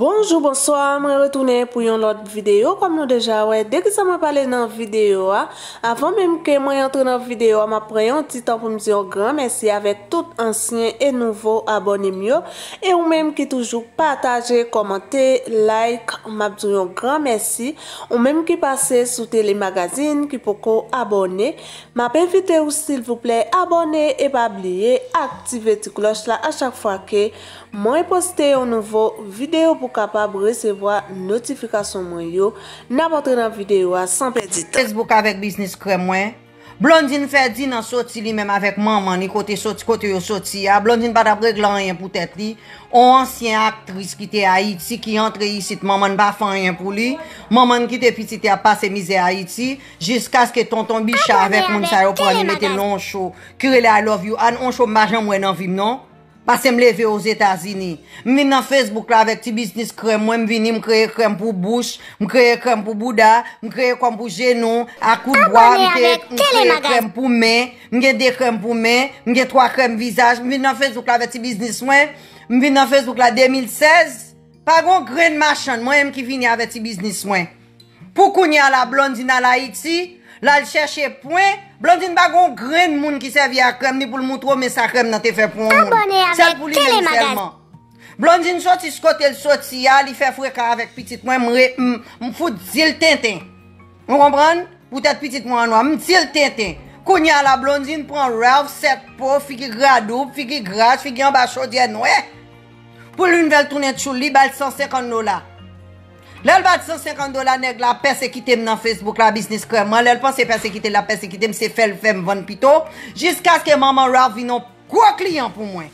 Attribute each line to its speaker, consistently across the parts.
Speaker 1: Bonjour, bonsoir, mwen retounen pou yon lot videyo kom nou deja, wè, dek ki sa mwen pale nan videyo a avon mèm ke mwen yon ton nan videyo a mwen preyon titan pou mwen yon gran mèsi avè tout ansyen e nouvo abonem yo e mwen mèm ki toujou pataje, komente, like mwen mèm yon gran mèsi mwen mèm ki pase sou telemagazine ki pou kon abonè mwen mèm videyo ou s'il vous plè abonè e pa bliye, aktive ti kloch la a chak fwa ke mwen poste yon nouvo videyo pou kapab resevo a notifikasyon mwen yo nan apotre nan videyo a san pedite. Facebook avek bisnis kre mwen Blondine Ferdin an soti li menm avek maman ni kote soti kote yo soti ya Blondine bada prek lan yon pou tet li Onsyen aktris ki te Haiti ki entre yisit maman ba fanyan pou li Maman ki te fiti te apase mize Haiti Jiskas ke tonton bicha avek moun chayopan ni meten lon show Kirele I love you an lon show mbajan mwen an vim non Pasèm leve ou Zetazini. Mwen vin nan Facebook la vek ti biznis krem. Mwen vin ni mwen kreye krem pou bouch, mwen kreye krem pou bouda, mwen kreye krem pou jenon, akou dwa, mwen kreye krem pou men, mwen gen de krem pou men, mwen gen 3 krem vizaj. Mwen vin nan Facebook la vek ti biznis mwen. Mwen vin nan Facebook la 2016. Pago kren machan, mwen yon ki vin ni vek ti biznis mwen. Pou kouni a la blondi nan la Haiti? La lè chèche pouen, blondin bagon gren moun ki sèvi a krem, ni pou l moun tro men sa krem nan te fè pouen moun. Abonè amè, kè lè magèz. Blondin sò ti skote l sò ti yal, li fè fwe kar avèk pitit mwen mre, mfout zil tèntè. Mwen rompran? Poutèt pitit mwen anwa, mzil tèntè. Kounè alè, blondin pran rèv, sèk pou, fiki gradoub, fiki grat, fiki yon bachò diè nouè. Poul lè nvel tounè tchou li, bèl sò sèk an nou la. Lèl bat 150 dola nèk la persekite m nan Facebook la bisnis krem mwen, lèl panse persekite la persekite m se felfem von pito, jiska skè maman Ralph vinon kwa kliyan pou mwen.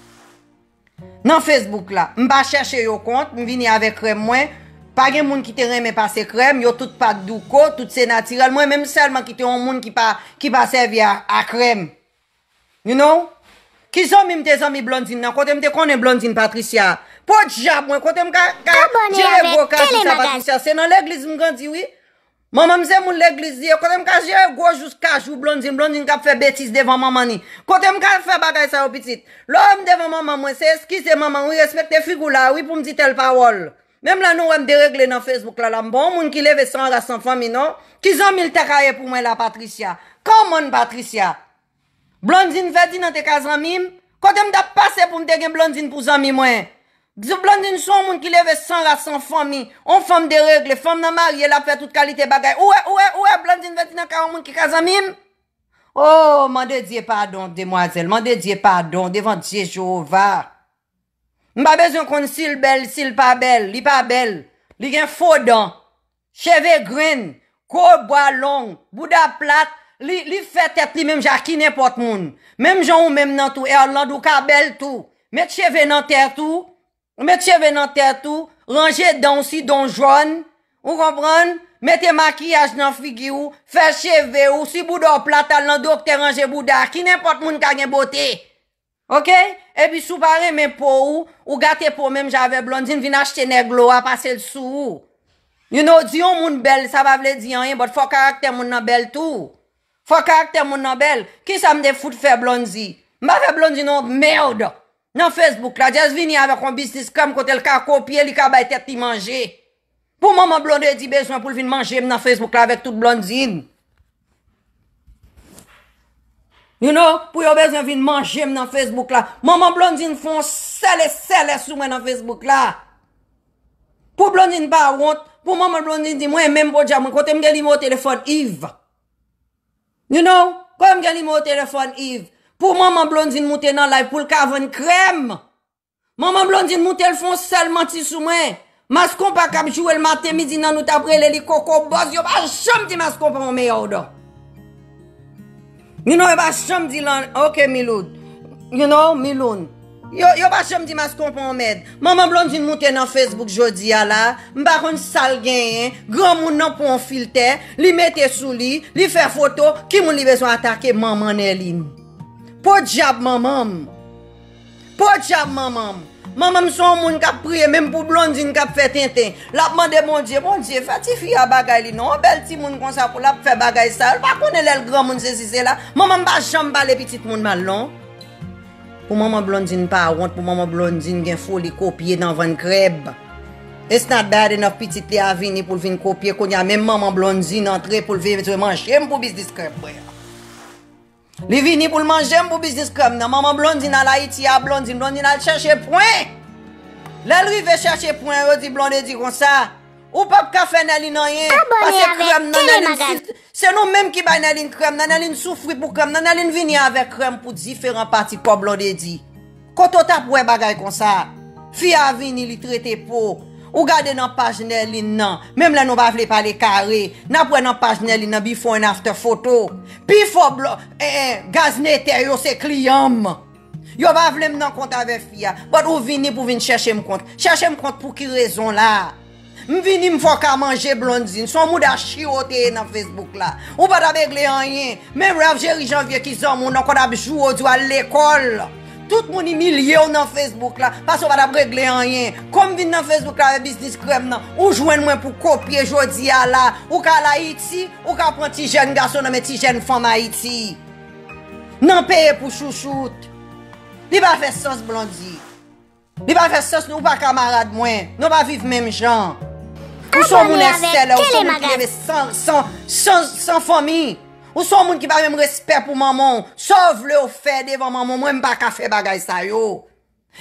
Speaker 1: Nan Facebook la, m ba chache yo kont, m vini ave krem mwen, pagye moun kite reme pase krem, yo tout pak duko, tout se natirel, mwen mèm selman kite yon moun ki pa, ki pa sevi a krem. You know? Ki zon mi mte zon mi blondin nan kote, mte konen blondin Patricia? Po di jab mwen, kote m ka jire gwo kazi sa patrisya, se nan l'eglis m ganti, oui? Maman mse moun l'eglis diye, kote m ka jire gwo jous kajou blondin, blondin ka pfe betis devan maman ni. Kote m ka fwe bagay sa yo oh, pitit. Lò m devan maman mwen, se eski se maman, oui, respekte figou la, oui, pou m di tel pawol. Mem la nou m de regle nan Facebook la, la m bon, moun ki leve 100 rastan fami, non? Ki zan mil te kaje pou mwen la patrisya? Kou moun patrisya? Blondin ve di nan te kazan mim, kote m da pase pou m de gen blondin pou zan mi mwen. Blandine sou moun ki leve 100 rastan fami On fam de règle, fam nan mari El ap fè tout kalite bagay Ouè, ouè, ouè, blandine vè ti nan kaw moun ki kazan mim Oh, mande diye pardon, demoiselle Mande diye pardon, devan diye jova Mbabe zyon kon sil bel, sil pa bel Li pa bel, li gen fò dan Cheve green, kò bwa long Bouda plat, li fè tèp li mèm jarki nèpot moun Mèm joun mèm nan tou, er landou ka bel tou Met cheve nan tèr tou Ou met cheve nan tèt ou, ranje don si don joun, ou kompran? Mete makyaj nan figi ou, fe cheve ou, si boudo ou platal nan do ki te ranje bouda, ki nèmpot moun ka gen botè. Ok? Ebi sou pare men pou ou, ou gate pou menm jave blondin vin achte neglo a pase l'sou ou. You know, diyon moun bel, sa va vle diyon yon, bot fok karakter moun nan bel tou. Fok karakter moun nan bel, ki sa mde foute fe blondin? Ma fe blondin nou mèrdou. Nan Facebook la, jaz vini ave kon bisnis kam kon tel ka kopye li ka bay tet ti manje. Pou moun moun blondin di beswen pou vin manje m nan Facebook la vek tout blondin. You know, pou yo beswen vin manje m nan Facebook la, moun moun blondin fon sele-sele sou mè nan Facebook la. Pou blondin ba wont, pou moun moun blondin di mwen mèm bo dja mwen kote m gen li mou telefon yiv. You know, kote m gen li mou telefon yiv. Pou maman blondin mouten nan la pou l'kavon krem. Maman blondin mouten l'fon selman ti soumen. Mas kompa kabjou el mate midi nan ou tabre leli koko boz. Yo ba chom di mas kompa ome yow do. You know, yo ba chom di lan. Ok, miloud. You know, miloun. Yo ba chom di mas kompa omed. Maman blondin mouten nan Facebook jodi ala. Mba kon salgen yen. Gran moun nan pou an filte. Li mette sou li. Li fè foto. Ki moun li bezon atake maman elin. Po djab mamam, po djab mamam, mamam son moun kap pre, menm pou blondin kap fe ten ten, lap mande moun dje, moun dje, fati fya bagay li nan, o bel ti moun konsa pou lap fe bagay sal, pa kone lel gran moun se si se la, mamam ba chamba le pitit moun man lon. Po moun moun blondin pa want, pou moun moun blondin gen foli kopye nan van kreb, es na bad enough pitit te avini pou vin kopye, konye a menm moun moun blondin antre pou vin vetwe manche, menm pou bis dis kreb brey. Li vini pou lmanjèm pou biznis krem nan, maman blondi nan la iti a blondi, maman blondi nan l chèche prouen. Lè lwi vè chèche prouen, o di blondi di kon sa, ou pop kafe nèli nan yè, a se krem nan nèli. Se nou mèm ki bay nèli n krem, nan nèli n soufri pou krem, nan nèli n vini a avè krem pou diferan pati pop blondi di. Koto tap wè bagay kon sa, fi a vini li trete pou. Ou gade nan pajne lin nan, mèm lè nou va vle pale kare, nan pwè nan pajne lin nan, bi fò en aftè foto, bi fò blon, e, eh, e, eh, gaz netè yo se kliyam, yo va vle m nan konta ve fia, bòt ou vini pou vini chèche m konta, chèche m konta pou ki rezon la, m vini m fò kamanje blondzin, son mou da chiotè nan Facebook la, ou bòt a begle anyen, mèm rèv jèri janvye ki zon, moun an kon apjou ou diwa l'ekol, Tout mouni mi liye ou nan Facebook la, pason wad ap regle anyen. Kom vin nan Facebook la ve bis diskrem nan, ou jwen mwen pou kopye jodi a la, ou ka la Haiti, ou ka pran ti jen gason nan men ti jen fom Haiti. Nan peye pou chouchoute. Li ba fe sos blondi. Li ba fe sos nou pa kamarade mwen. Nou ba viv mem jan. Ou son moun est sel, ou son moun ki leve san fomi. Ou sou moun ki va mè m respert pou maman? Sou vle ou fè devan maman mwen mpa ka fè bagay sa yo?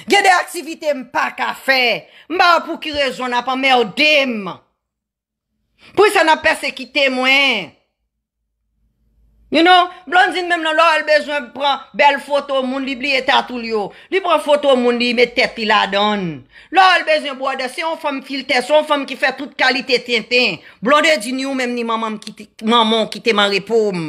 Speaker 1: Gè de aktivite mpa ka fè? Mba ou pou ki rejon apan mè ou dem? Pou y sa nan persekite mwen? You know, blond zin mèm lò, lò el bezon pran bel foto moun li bli etatou li yo. Li pran foto moun li, me teti la don. Lò el bezon bwa dese, se yon fèm filte, se yon fèm ki fè tout kalite tintin. Blond zin yon mèm ni maman ki bon te man repoum.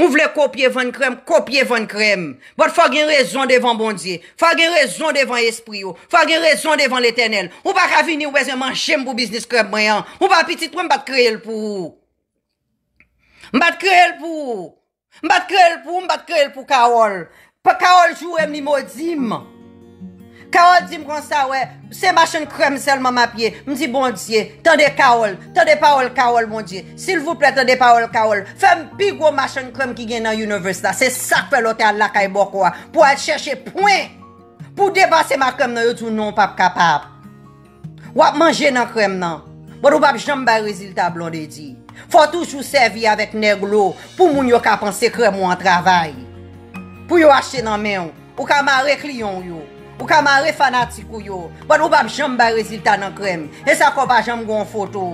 Speaker 1: Ou vle kopye van krem, kopye van krem. Bote fag yon rezon devan blond zin, fag yon rezon devan espri yo, fag yon rezon devan l'eternel. Ou bak avini ou bezon man jem pou biznis krem mayan. Ou bak apitit wèm bak kreye l pou ou. Mbate kre el pou, mbate kre el pou, mbate kre el pou karol. Pa karol jou em ni mwod zim. Karol zim kon sa we, se machen krem selman ma pie. Mdi bon diye, tande karol, tande parol karol bon diye. Sil vouple tande parol karol. Fem pigwo machen krem ki gen nan universe la. Se sakpe lote al la kay bokwa. Po et cheshe poin. Po debase ma krem nan yo tou non pap kapap. Wap manje nan krem nan. Bo nou pap jambay reziltab londe diye. Fwa toujou servi avek neglo pou moun yo ka pense krem ou an travay Pou yo ashe nan men ou Ou ka mare kliyon yo Ou ka mare fanatikou yo Bon ou bab jom ba reziltan nan krem E sa ko ba jom goun foto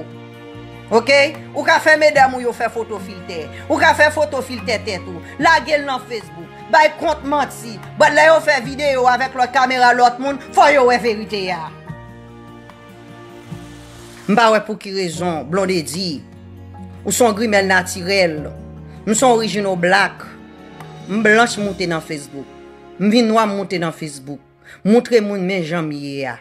Speaker 1: Ou ka fe medem ou yo fe fotofilte Ou ka fe fotofilte tetou Lagel nan Facebook Bay kont manti Bon la yo fe video avek lo kamera lot moun Fwa yo we verite ya Mba we pou ki rezon Blondie di Ou son grimel natirel. Ou son orijino blak. M blanche mouten nan Facebook. M vin waman mouten nan Facebook. Moutre moun men jan miye a.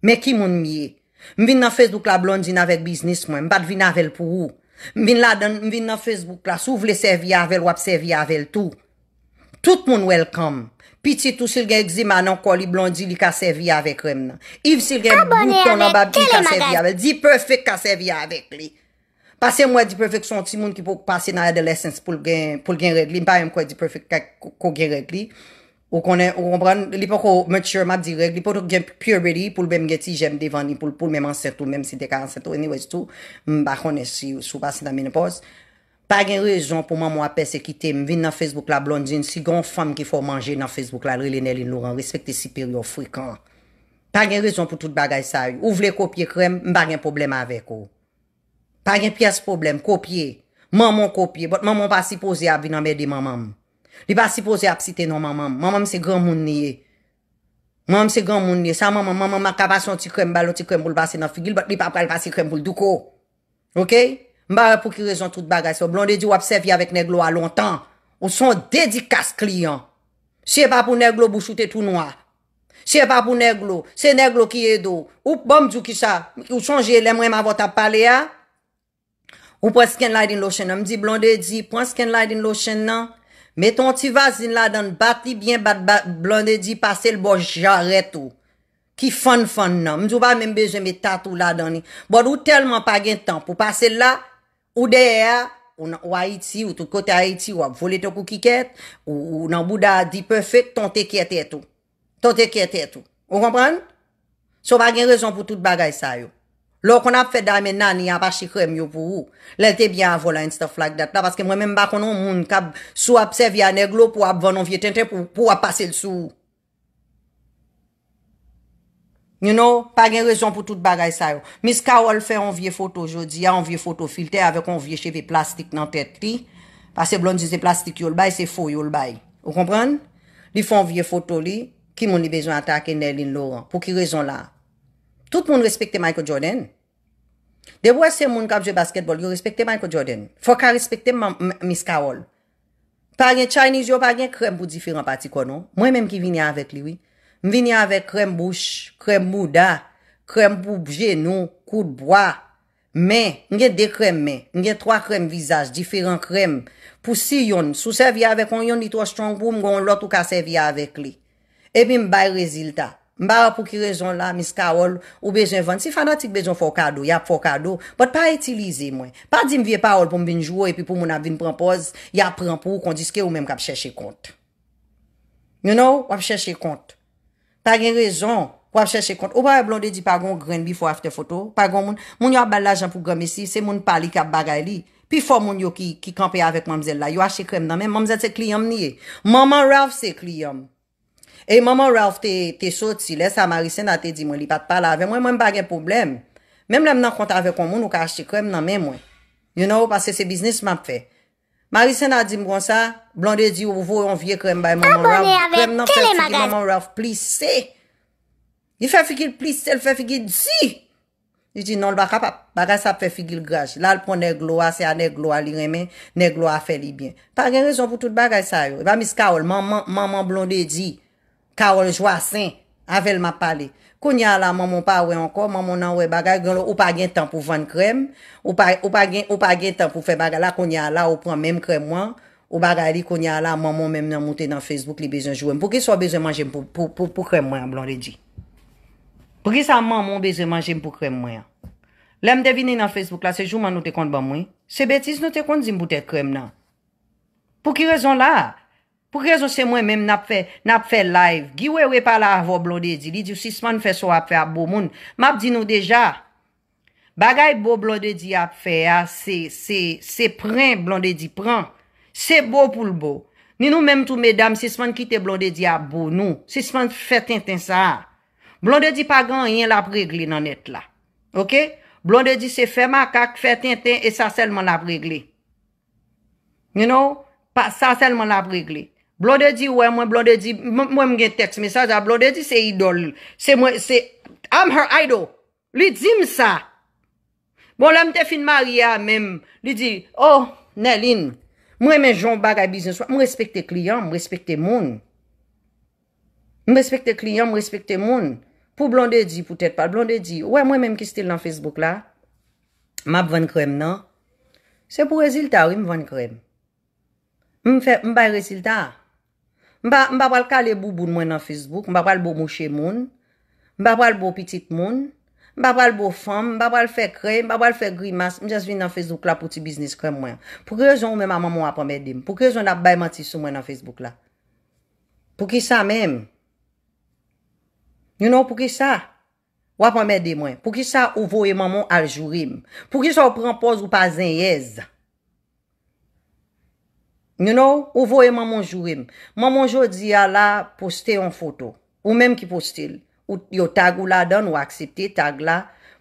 Speaker 1: Men ki moun miye. M vin nan Facebook la blondine avek biznis mwen. M bat vin avel pou ou. M vin nan Facebook la sou vle servia avel wap servia avel tou. Tout moun welcome. Piti tou sil gen gzi man an kol li blondi li ka servia avek rem nan. Iv sil gen bouton an bab li ka servia avek. Di perfect ka servia avek li. Pase mwen di perfekson ti moun ki pou pase nan adolescence pou gen regli. Mpa yon kwa di perfekson ko gen regli. Ou konen, ou ronbran, li pou ko mature mat di regli. Li pou tou gen purity pou lbe mgeti jem devani pou lbe mman ser tou. Mwen si de 47 an, ni wè stou. Mba konen si sou basi nan mnen pos. Pagen rezon pou mwen mwen apese ki te mvin nan Facebook la blondin. Si gon fam ki fò manje nan Facebook la, li lè nelin louran. Respekte si peryo frikant. Pagen rezon pou tout bagay sa yon. Ou vle kopye krem, mba gen problema avek ou. Par gen pias problem, kopye. Maman kopye, bot maman pa sipoze ap vi nan mède mamam. Li pa sipoze ap site nan non, mamam. Mamam se gran moun niye. Mamam se gran moun niye. Sa mamam, mamam pa kapasyon ti krem balo, ti krem pou l vase nan figil, bot li pa pral pa si krem pou l duko. Ok? Mba repou ki rezon tout bagay so. Blondi di wap se vi avèk neglo a lontan. Ou son dedikas kliyan. Si e pa pou neglo bou choute tou noua. Si e pa pou neglo, se neglo ki e do. Ou bom djou ki sa. Ou son jè lemwe ma vot ap pale ya. Ou pwens ken lay din losyen nan? Mdi blonde di, pwens ken lay din losyen nan? Meton ti vazin la dan, bat li byen bat blonde di pase l bo jaret ou. Ki fon fon nan. Mdi ou ba mwen beze me tatou la dan ni. Bwad bon, ou telman pa gen tan pou pase la, ou deyè, ou a iti, ou tout kote a iti, wap, vole to kou kiket, ou nan bouda di perfect, ton te kete etou. Ton te kete etou. Ou kompran? So ba gen rezon pou tout bagay sa yo. Lò kon ap fè da men nan, ni ap ap chikrem yo pou ou. Lè te byan avola en stof lak dat la, paske mwen mwen bak konon moun kab sou ap sè via neglo pou ap vò nan vie tentè pou ap pase l sou ou. You know, pa gen rezon pou tout bagay sa yo. Mis kawol fè an vie foto jodi, an vie foto filte avèk an vie cheve plastik nan tèt li, pasè blon zize plastik yol bay, se fò yol bay. Ou kompran? Li fò an vie foto li, ki moun li bezon atake nel in lò, pou ki rezon la. Tout moun respekte Michael Jordan, Debwa se moun kapje basketbol, yo respekte Michael Jordan. Foka respekte Miss Carol. Par gen Chinese yo, par gen krem pou diferent pati konon. Mwen menm ki vini avèk liwi. M vini avèk krem bouch, krem mouda, krem pou bjenou, kout bwa, me, nge de krem me, nge 3 krem vizaj, diferent krem. Pou si yon, sou sevi avèk yon, yon nitwa strong boom, yon lotou ka sevi avèk li. Ebi m bay reziltat. Mbara pou ki rezon la, mis ka ol, ou bezen vante. Si fanatik bezen fokado, yap fokado, but pa etilize mwen. Pa di mvie pa ol pou mbinjou, epi pou moun avin prampoz, yap prampou, kondiske ou menm kap cheshe kont. You know, wap cheshe kont. Ta gen rezon, wap cheshe kont. Ou pa e blonde di, pagon, green before after photo, pagon moun, moun yo abalajan pou grame si, se moun pali kap bagay li, pi fò moun yo ki kampe avèk mamzèl la, yo a chekrem nan men, mamzèl se kliyam niye. Maman Ralph se kliyam. E maman Ralph te sot si lè, sa Marysen a te di mwen li pat pala avè. Mwen mwen bagè poublem. Mèm lèm nan konta avè kon moun ou ka achte krem nan mè mwen. You know, pasè se biznis mèm fè. Marysen a di mwen sa, blondè di ou vò yon vie krem bay maman Ralph. Krem nan fè figil maman Ralph. Please say! Y fè figil please say, l fè figil si! Y di non l baka pa. Bagay sa fè figil graj. La l pon neglo a, se a neglo a li remè, neglo a fè li byen. Pagè rezon pou tout bagay sa yo. E ba miska ou l maman, maman blondè di Karol Jouassin, avèl ma pale. Konya la, maman pa wè anko. Maman nan wè bagay. Gyon lò, ou pa gen tan pou vande krem. Ou pa gen tan pou fè bagay la. Konya la, ou pran mèm krem mwen. Ou bagay li, konya la, maman mèm nan moutè nan Facebook li bezon jwèm. Pou ki sa bezon manjèm pou krem mwen, blon lè di. Pou ki sa maman bezon manjèm pou krem mwen. Lè m devine nan Facebook la, sejou man nou te kont ban mwen. Se betis nou te kont zin moutè krem nan. Pou ki rezon la? pou kèzo se mwen mèm nap fè, nap fè live, giwe we pala avò Blondedi, li diw 6 man fè so ap fè ap bo moun, map di nou deja, bagay bo Blondedi ap fè, se pren, Blondedi pren, se bo pou l bo, ni nou mèm tou mèdame, 6 man kite Blondedi ap bo nou, 6 man fè tintin sa, Blondedi pa gran yon la pregli nan et la, ok, Blondedi se fè makak, fè tintin, e sa selman la pregli, ni nou, sa selman la pregli, Blondè di, wè mwen, Blondè di, mwen mwen gen teks mesaj a ah, Blondè di, se idol. Se mwen, se, I'm her idol. Bon, oh, li di msa. Bon, lè mwen te fin Maria, mwen, li di, oh, Néline, mwen mwen joun baga business. Mwen respekte kliyon, mwen respekte moun. Mwen respekte kliyon, mwen respekte moun. Pou Blondè di, pou tèt pa. Blondè di, wè mwen mwen mwen kistil nan Facebook la. Mwen ap vèn non? krem, nan. Se pou reziltat, wè mwen vèn krem. Mwen fè, mwen bay reziltat. Mba wale kale bouboun mwen nan Facebook, mba wale bo mouche moun, mba wale bo pitit moun, mba wale bo fom, mba wale fe krem, mba wale fe grimas, mja svin nan Facebook la pou ti biznis krem mwen. Pouke yon ou mwen maman mwen apan mèdèm? Pouke yon ap bayman ti sou mwen nan Facebook la? Pouke yon sa mèm? You know pouke yon sa? Wapan mèdèm mwen? Pouke yon sa ou vowe maman aljurim? Pouke yon sa ou pren poz ou pazen yez? You know, ou vo e mamon jurem, mamon jore di ya la poste yon foto, ou menm ki poste il, ou yo tag ou la don ou aksepte tag la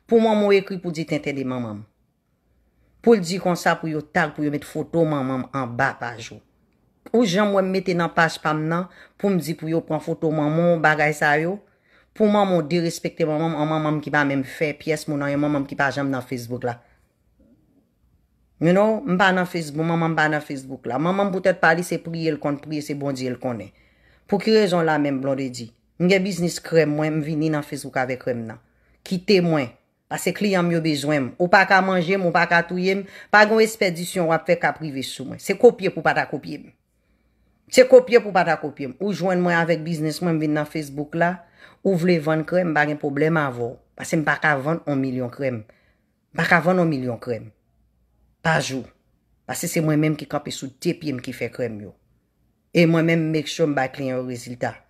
Speaker 1: pou mamon ekri pou di ten ten de mamam. Pou l di kon sa pou yo tag pou yo met foto mamam an ba paje ou. Ou jan mwen mette nan page pam nan pou mdi pou yo pran foto mamon bagay sa yo, pou mamon de respekte mamam an mamam ki pa menm fe pyes mounan, yon mamam ki pa jan mnen Facebook la. You know, m ban nan Facebook, maman m ban nan Facebook la. Maman m poutet pali se priye l kon, priye se bondye l konen. Pou ki rezon la men, blon de di. M gen biznis krem mwen, m vini nan Facebook ave krem nan. Kite mwen, pase kliyam yo bezwenm. Ou pa ka manjem, ou pa ka touyem, pa gen espedisyon wap fe ka prive sou mwen. Se kopye pou pa ta kopye mwen. Se kopye pou pa ta kopye mwen. Ou jwen mwen avek biznis mwen, m vini nan Facebook la. Ou vle vende krem, m bagen problem avon. Pase m pa ka vende 1 milyon krem. Pa ka vende 1 milyon krem. Pa jou. Bas se se mwen menm ki kampe sou te pi mwen ki fe krem yo. E mwen menm make sure mwen bay klin yo rezultat.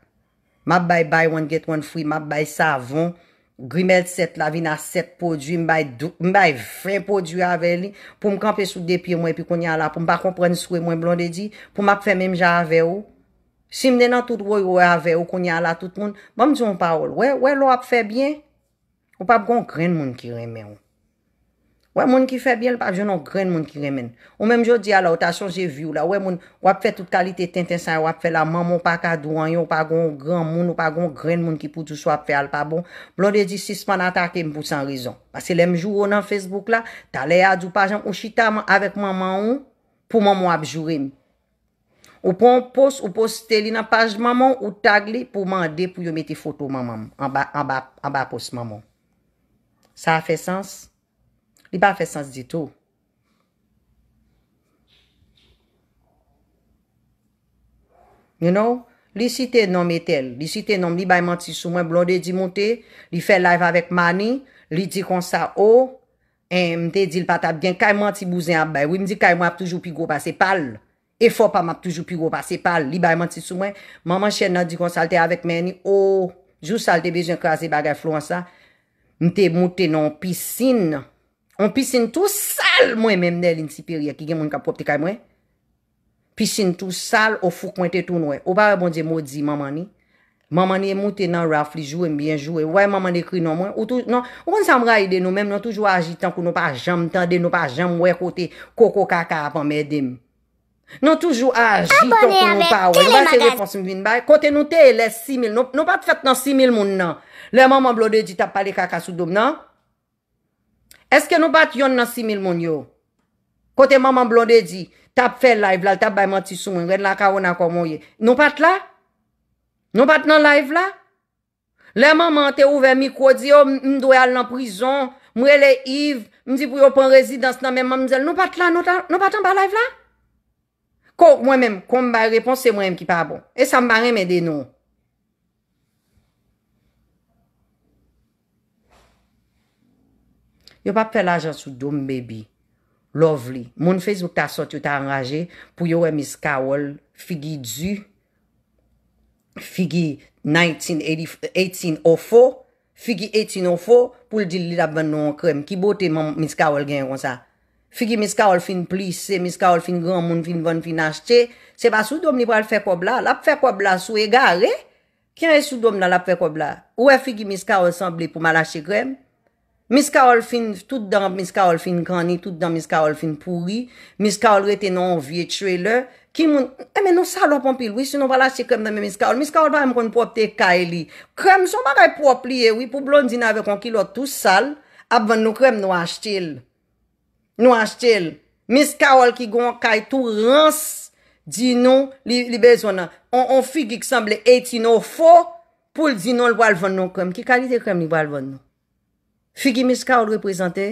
Speaker 1: Map bay bay one get one free. Map bay savon. Grimel set la vina set poduy. Mwen bay vren poduy avè li. Pou mwen kampe sou te pi mwen pi konye ala. Pou mwen pa kompren sou e mwen blon de di. Pou mwen ap fè menm jan avè yo. Si mnen nan tout woy yo avè yo konye ala tout moun. Mwen bon, mdi yon parol. Wè lò ap fè byen? Ou pa mwen kon kren moun ki reme yo. Wè moun ki fè byen lpap, joun nou gren moun ki remen. Ou mèm jò di ala, ou ta son jè vyou la, wè moun wap fè tout kalite ten ten san, wap fè la maman wap akadou an yon, wap akon gren moun, wap akon gren moun ki poutous wap fè alpabon. Blon de di sisman atake m pou san rizon. Pase lèm jò ou nan Facebook la, talè adou pajan ou chita avèk maman ou, pou maman wap jurem. Ou pou an pos, ou pos stè li nan paj maman ou tag li pou maman de pou yo meti fotou maman, an ba pos maman. Sa a fè sens? Li pa fè sens di tou. You know? Li si te nom etel. Li si te nom, li bay man ti sou mwen. Blode di moun te. Li fè live avèk mani. Li di kon sa o. Oh, e mte di l patap gen. Kay man ti bouzen ap bay. Ou mi di kay mwen ap toujou pi go pa se pal. E fòp am ap toujou pi go pa se pal. Li bay man ti sou mwen. Maman chen nan di kon salte avèk mani. O! Oh, jou salte bejè kwa se bagay flou an sa. Mte moun te non pisin nan. On pisin tou sal mwen menm nel in Sipir ya ki gen mwen kapop te kay mwen. Pisin tou sal ou fuk mwen te tou noue. Ou ba re bonje mou di maman ni? Maman ni mou te nan rafli, jouem, byen, jouem. Ou wè maman ni kri nan mwen? Ou kon sa mwen ray de nou menm nan toujou aji tan kou nou pa jam tan de nou pa jam mwen kote koko kaka apan mè dem. Nan toujou aji tan kou nou pa wè. Nou ba te refonsi mwen vin bay. Kote nou te e les 6000, nou pa te fet nan 6000 moun nan. Le maman blode di tap pale kaka sou dom nan. Eske nou pat yon nan simil moun yo? Kote maman blonde di, tap fe live la, tap bay man ti sou moun, ren la karona kon moun ye. Nou pat la? Nou pat nan live la? Le maman te ouve mikwo, di yo oh, mdwe al nan prizon, mwele yiv, mdi pou yo pon rezidans nan men mamizel. Nou pat la? Nou patan ba live la? Ko mwen men, kon mba reponse mwen men ki pa bon. E sa mba reme de nou. Yo pa pel ajan soudoum bebi. Lovely. Moun fez ouk ta sot, ouk ta anraje, pou yo we miska wol, figi dzu, figi 19, 18, ofo, figi 18, ofo, pou l'dil li la ben nou krem. Ki bote moun miska wol gen kon sa. Figi miska wol fin plis, miska wol fin gran, moun fin von fin ashte. Se ba soudoum li pral fek obla, lap fek obla sou e gare, ken e soudoum la lap fek obla? Ou we figi miska wol sanble pou ma lache krem? Mis kaol fin, tout dan mis kaol fin grani, tout dan mis kaol fin puri, mis kaol rete nan vye trele, ki moun, e eh, men nou sal wapon pil, wis, se nou wala che kem nan men mis kaol, mis kaol va yon kon propte ka e li. Krem, son ba re prop li e, eh, wipou blon di nan ave kon ki lor tou sal, ap ven nou krem nou ashtil. Nou ashtil. Mis kaol ki gon kay tou rans, di nou li bezwana. On fi ki ksamble eti nou fo, pou di nou lwal ven nou krem, ki kalite krem li wwal ven nou. Figi mis kaol reprezentè?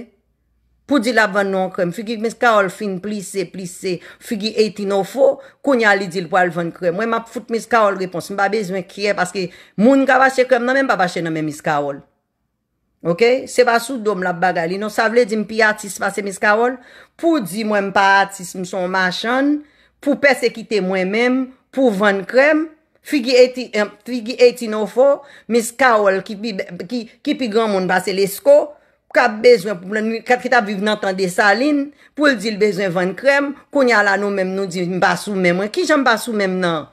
Speaker 1: Pou di la vann nan krem? Figi mis kaol fin plise plise? Figi eti nou fo? Koun ya li dil pou al vann krem? Mwen map foute mis kaol repons. Mpa bezwen kre paske moun ka vache krem nan men pa vache nan men mis kaol. Ok? Se va sou dom la bagali. Non sa vle di mpi atis vase mis kaol? Pou di mwen pa atis mson machan? Pou pes ekite mwen men? Pou vann krem? Mwen? Figi eti nou fo, mis ka wol ki pi gran moun basel esko, pou ka bezwen pou blan, kat ki ta viv nan tan de salin, pou l di l bezwen van krem, konya la nou menm nou di m basou menm, ki jan basou menm nan?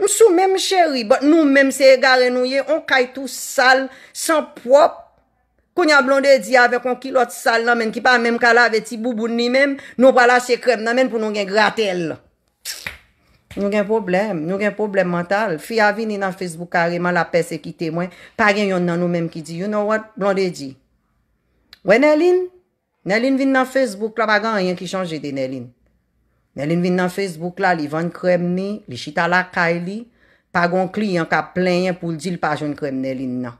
Speaker 1: M sou menm cheri, bot nou menm se gare nou ye, on kay tou sal, san prop, konya blonde di ave kon ki lot sal nan men, ki pa menm kalave ti bouboun ni menm, nou pala se krem nan menm pou nou gen gratel. Nou gen problem, nou gen problem mental. Fi avi ni nan Facebook kareman la pes e ki temwen, pa gen yon nan nou menm ki di, you know what, blon de di. We Nelin, Nelin vin nan Facebook la, pa gen yon ki chanje de Nelin. Nelin vin nan Facebook la, li van krem ni, li chita la kaili, pa gen kli yon ka plen yon pou di l pa joun krem Nelin nan.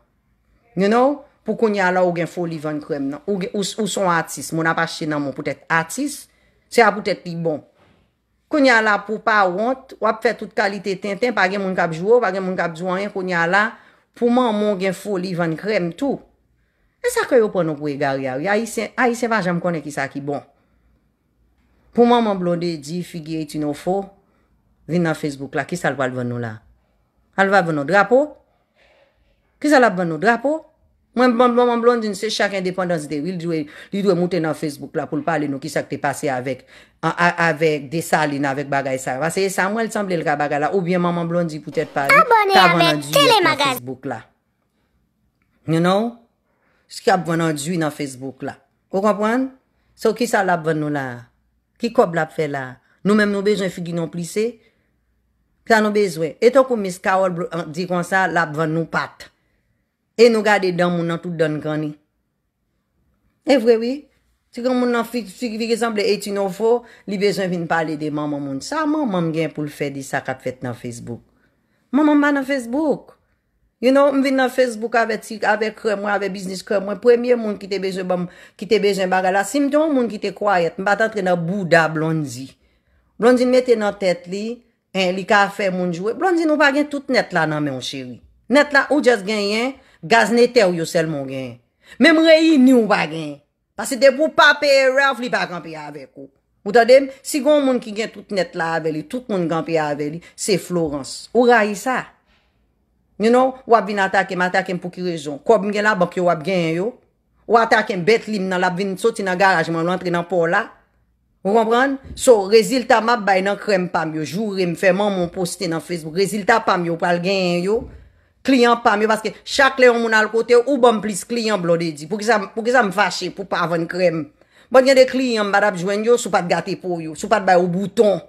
Speaker 1: You know, pou konye ala ou gen fol li van krem nan. Ou son atis, moun apache nan moun pou tete atis, se a pou tete li bon. Kouni ala pou pa wont, wap fè tout kalite ten ten, pa gen moun kapjou, pa gen moun kapjou an, kouni ala pou man moun gen foli, van krem, tou. E sa kè yo pwè nou pou e gari awi, a yi se va jèm konen ki sa ki bon. Pou man moun blode di, figye iti nou fo, vin nan Facebook la, kis alwa alvè nou la? Alvè alvè nou drapo? Kis alvè alvè nou drapo? Alvè alvè nou drapo? Mwen mwen mwen mwen blondi nse chak indepondansi de, li dwe mwote nan Facebook la pou lpale nou ki sa kte pase avèk. Avèk de sa lina avèk bagay sa. Vaseye sa mwen lte amble lga bagay la. Ou bien mwen mwen blondi pou tèt pale. T'abwene anjou nan Facebook la. You know? S'kabwene anjou nan Facebook la. Ou kompwane? Sou ki sa labven nou la? Ki kob labfè la? Nou mèm nou bezwen figi nou plise? Sa nou bezwen. E to kou miska wèl di kon sa labven nou patte. E nou gade dan moun nan tout dan gani. E vwe wii. Si gen moun nan fik, fik vizanble eti nou fo, li bejan vin pale de maman moun. Sa maman mwen gen pou l'fè di sa kap fèt nan Facebook. Maman mwen ban nan Facebook. You know, mwen vin nan Facebook avè tsy, avè kre mwen, avè biznis kre mwen. Premye moun ki te bejan bagala. Simton moun ki te kwayet. Mwen batantre nan bouda blondzi. Blondzi mwen mète nan tèt li. En, li ka fè moun jwè. Blondzi nou bagen tout net la nan mè ou chéri. Net la ou jaz gen yen. Gazne ter yo sel moun gen. Mem rey ni ou bagen. Pase de pou pape raf li pa gampi avek ou. Mouta dem, si goun moun ki gen tout net la ave li, tout moun gampi ave li, se Florence. Ou rayi sa? You know, wap vin atakem, atakem pou ki rezon. Kob m gen la, bak yo wap gen yo. Wap atakem bet lim nan lap vin sot in a garaj, moun lantre nan por la. Ou rembran? So, rezilta map bay nan krem pam yo. Jou rem, fèman moun poste nan Facebook. Rezilta pam yo, pral gen yo. Kliyan pa mi yo paske chak le yon moun al kote ou bom plis kliyan blode di pou ki sa m fache pou pa avon krem. Bon gen de kliyan bad ap jwen yo sou pat gate pou yo, sou pat bay ou bouton.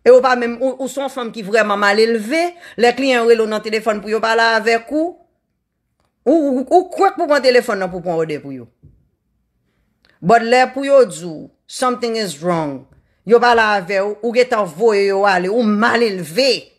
Speaker 1: E ou pa men ou son fom ki vreman mal eleve, le kliyan relo nan telefon pou yo pa la ave kou. Ou kwek pou pon telefon nan pou pon ode pou yo. Bon le pou yo dju, something is wrong. Yo pa la ave ou get avoye yo ale ou mal eleve.